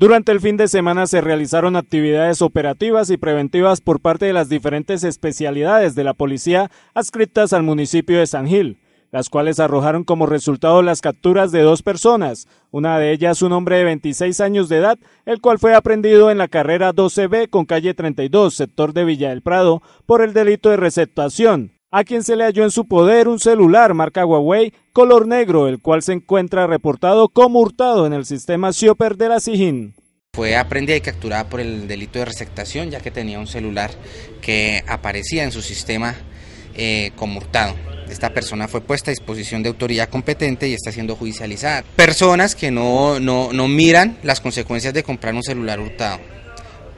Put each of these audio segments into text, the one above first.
Durante el fin de semana se realizaron actividades operativas y preventivas por parte de las diferentes especialidades de la policía adscritas al municipio de San Gil, las cuales arrojaron como resultado las capturas de dos personas, una de ellas un hombre de 26 años de edad, el cual fue aprendido en la carrera 12B con calle 32, sector de Villa del Prado, por el delito de receptación, a quien se le halló en su poder un celular marca Huawei color negro, el cual se encuentra reportado como hurtado en el sistema Sioper de la SIGIN? Fue aprendida y capturada por el delito de receptación, ya que tenía un celular que aparecía en su sistema eh, como hurtado. Esta persona fue puesta a disposición de autoridad competente y está siendo judicializada. Personas que no, no miran las consecuencias de comprar un celular hurtado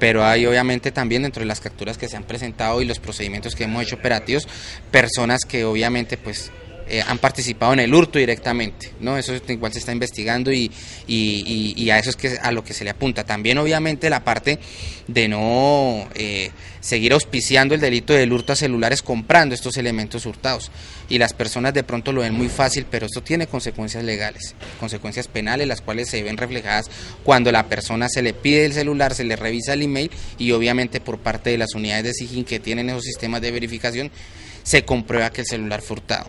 pero hay obviamente también dentro de las capturas que se han presentado y los procedimientos que hemos hecho operativos, personas que obviamente pues eh, han participado en el hurto directamente, ¿no? Eso igual se está investigando y, y, a eso es que, a lo que se le apunta. También obviamente la parte de no eh, seguir auspiciando el delito del hurto a celulares comprando estos elementos hurtados. Y las personas de pronto lo ven muy fácil, pero esto tiene consecuencias legales, consecuencias penales, las cuales se ven reflejadas cuando la persona se le pide el celular, se le revisa el email y obviamente por parte de las unidades de SIGIN que tienen esos sistemas de verificación, se comprueba que el celular fue hurtado.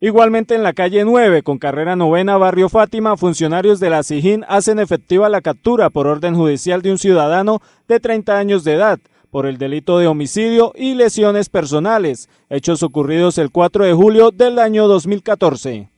Igualmente en la calle 9, con carrera novena, barrio Fátima, funcionarios de la SIJIN hacen efectiva la captura por orden judicial de un ciudadano de 30 años de edad por el delito de homicidio y lesiones personales, hechos ocurridos el 4 de julio del año 2014.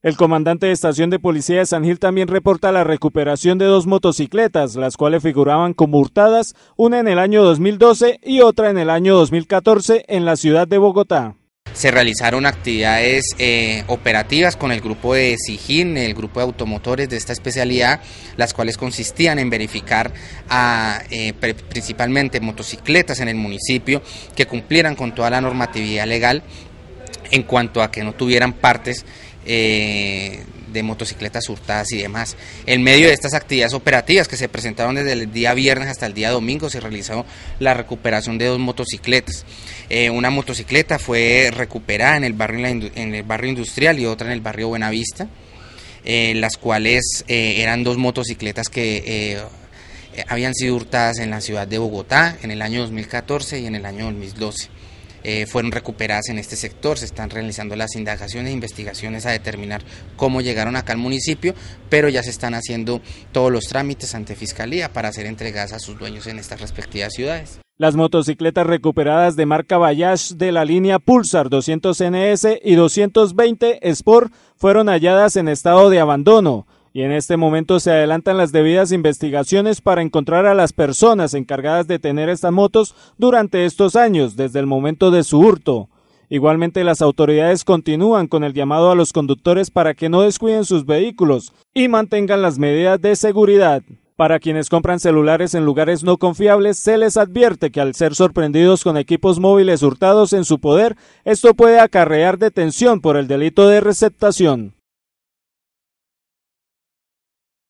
El comandante de estación de policía de San Gil también reporta la recuperación de dos motocicletas, las cuales figuraban como hurtadas, una en el año 2012 y otra en el año 2014 en la ciudad de Bogotá. Se realizaron actividades eh, operativas con el grupo de SIGIN, el grupo de automotores de esta especialidad, las cuales consistían en verificar a, eh, principalmente motocicletas en el municipio que cumplieran con toda la normatividad legal en cuanto a que no tuvieran partes eh, de motocicletas hurtadas y demás. En medio de estas actividades operativas que se presentaron desde el día viernes hasta el día domingo, se realizó la recuperación de dos motocicletas. Eh, una motocicleta fue recuperada en el, barrio, en el barrio industrial y otra en el barrio Buenavista, eh, las cuales eran dos motocicletas que habían sido hurtadas en la ciudad de Bogotá en el año 2014 y en el año 2012. Eh, fueron recuperadas en este sector. Se están realizando las indagaciones e investigaciones a determinar cómo llegaron acá al municipio, pero ya se están haciendo todos los trámites ante Fiscalía para ser entregadas a sus dueños en estas respectivas ciudades. Las motocicletas recuperadas de marca Bayash de la línea Pulsar 200 NS y 220 Sport fueron halladas en estado de abandono y en este momento se adelantan las debidas investigaciones para encontrar a las personas encargadas de tener estas motos durante estos años, desde el momento de su hurto. Igualmente las autoridades continúan con el llamado a los conductores para que no descuiden sus vehículos y mantengan las medidas de seguridad. Para quienes compran celulares en lugares no confiables, se les advierte que al ser sorprendidos con equipos móviles hurtados en su poder, esto puede acarrear detención por el delito de receptación.